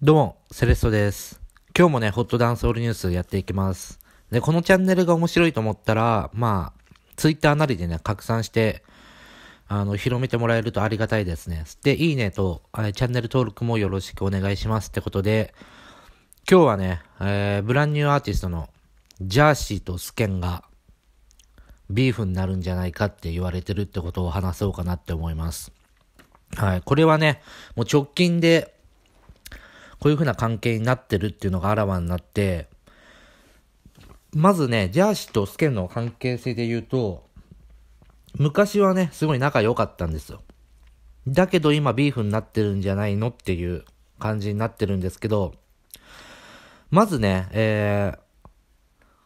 どうも、セレストです。今日もね、ホットダンスオールニュースやっていきます。で、このチャンネルが面白いと思ったら、まあ、ツイッターなりでね、拡散して、あの、広めてもらえるとありがたいですね。で、いいねと、チャンネル登録もよろしくお願いしますってことで、今日はね、えー、ブランニューアーティストのジャーシーとスケンが、ビーフになるんじゃないかって言われてるってことを話そうかなって思います。はい。これはね、もう直近でこういうふうな関係になってるっていうのがあらわになって、まずね、ジャーシとスケの関係性で言うと、昔はね、すごい仲良かったんですよ。だけど今ビーフになってるんじゃないのっていう感じになってるんですけど、まずね、えー、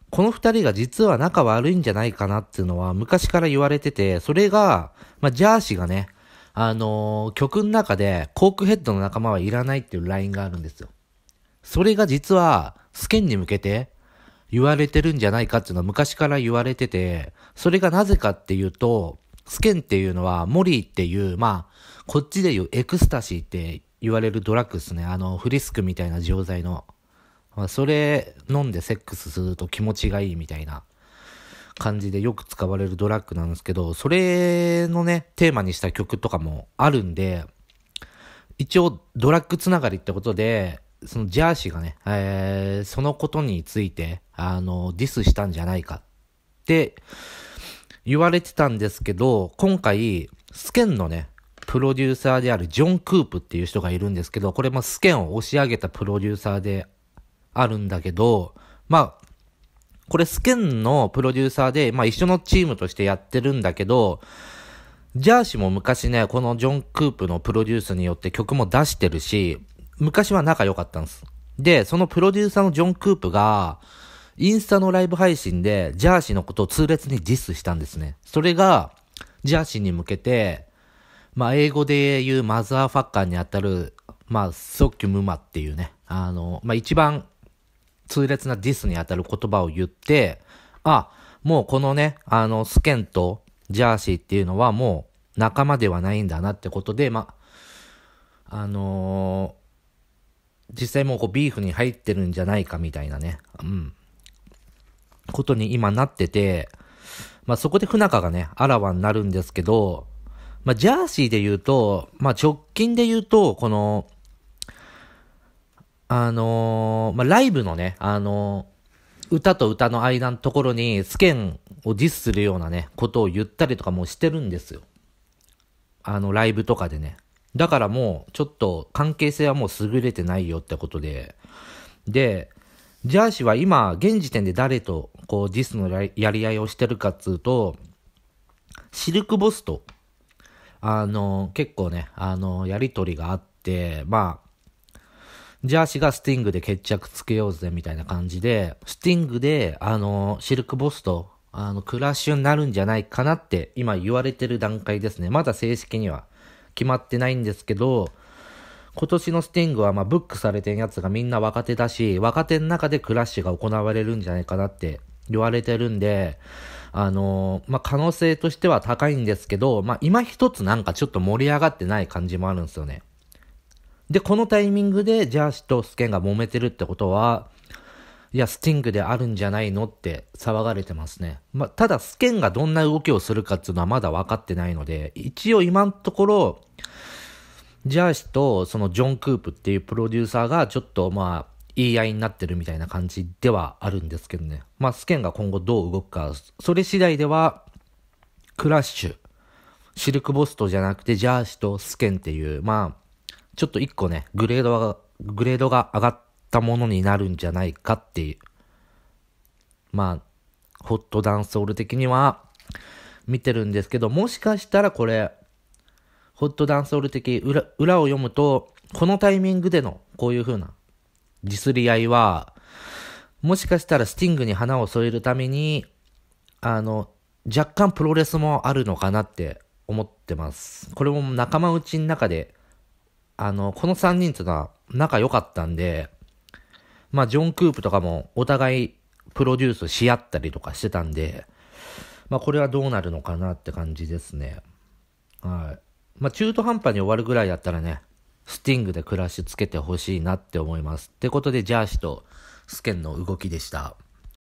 この二人が実は仲悪いんじゃないかなっていうのは昔から言われてて、それが、まあ、ジャーシがね、あのー、曲の中でコークヘッドの仲間はいらないっていうラインがあるんですよ。それが実は、スケンに向けて言われてるんじゃないかっていうのは昔から言われてて、それがなぜかっていうと、スケンっていうのは、モリーっていう、まあ、こっちで言うエクスタシーって言われるドラッグですね。あの、フリスクみたいな錠剤の。まあ、それ飲んでセックスすると気持ちがいいみたいな。感じでよく使われるドラッグなんですけど、それのね、テーマにした曲とかもあるんで、一応ドラッグつながりってことで、そのジャーシーがね、えー、そのことについて、あの、ディスしたんじゃないかって言われてたんですけど、今回、スケンのね、プロデューサーであるジョン・クープっていう人がいるんですけど、これもスケンを押し上げたプロデューサーであるんだけど、まあ、これスケンのプロデューサーで、まあ一緒のチームとしてやってるんだけど、ジャーシも昔ね、このジョン・クープのプロデュースによって曲も出してるし、昔は仲良かったんです。で、そのプロデューサーのジョン・クープが、インスタのライブ配信で、ジャーシのことを痛烈にディスしたんですね。それが、ジャーシに向けて、まあ、英語で言うマザーファッカーにあたる、まあ、ソッキュムマっていうね、あの、まあ、一番痛烈なディスに当たる言葉を言って、あ、もうこのね、あの、スケンとジャーシーっていうのはもう仲間ではないんだなってことで、ま、あのー、実際もうこうビーフに入ってるんじゃないかみたいなね、うん、ことに今なってて、まあ、そこで不仲がね、あらわになるんですけど、まあ、ジャーシーで言うと、まあ、直近で言うと、この、あのー、まあ、ライブのね、あのー、歌と歌の間のところにスケンをディスするようなね、ことを言ったりとかもしてるんですよ。あの、ライブとかでね。だからもう、ちょっと関係性はもう優れてないよってことで。で、ジャーシは今、現時点で誰と、こう、ディスのやり合いをしてるかっつうと、シルクボスと、あの、結構ね、あの、やりとりがあって、まあ、ジャーシがスティングで決着つけようぜみたいな感じで、スティングで、あの、シルクボスと、あの、クラッシュになるんじゃないかなって今言われてる段階ですね。まだ正式には決まってないんですけど、今年のスティングはまブックされてるやつがみんな若手だし、若手の中でクラッシュが行われるんじゃないかなって言われてるんで、あのー、まあ、可能性としては高いんですけど、まあ、今一つなんかちょっと盛り上がってない感じもあるんですよね。で、このタイミングでジャーシとスケンが揉めてるってことは、いや、スティングであるんじゃないのって騒がれてますね。まあ、ただ、スケンがどんな動きをするかっていうのはまだ分かってないので、一応今のところ、ジャーシとそのジョン・クープっていうプロデューサーがちょっとまあ、言い合いになってるみたいな感じではあるんですけどね。まあ、スケンが今後どう動くか、それ次第では、クラッシュ、シルクボストじゃなくてジャーシとスケンっていう、まあ、ちょっと一個ね、グレードが、グレードが上がったものになるんじゃないかっていう。まあ、ホットダンスオール的には見てるんですけど、もしかしたらこれ、ホットダンスオール的裏、裏を読むと、このタイミングでのこういう風なディスり合いは、もしかしたらスティングに花を添えるために、あの、若干プロレスもあるのかなって思ってます。これも仲間内の中であの、この3人ってのは仲良かったんで、まあ、ジョン・クープとかもお互いプロデュースし合ったりとかしてたんで、まあ、これはどうなるのかなって感じですね。はい。まあ、中途半端に終わるぐらいだったらね、スティングで暮らしつけてほしいなって思います。ってことで、ジャーシとスケンの動きでした。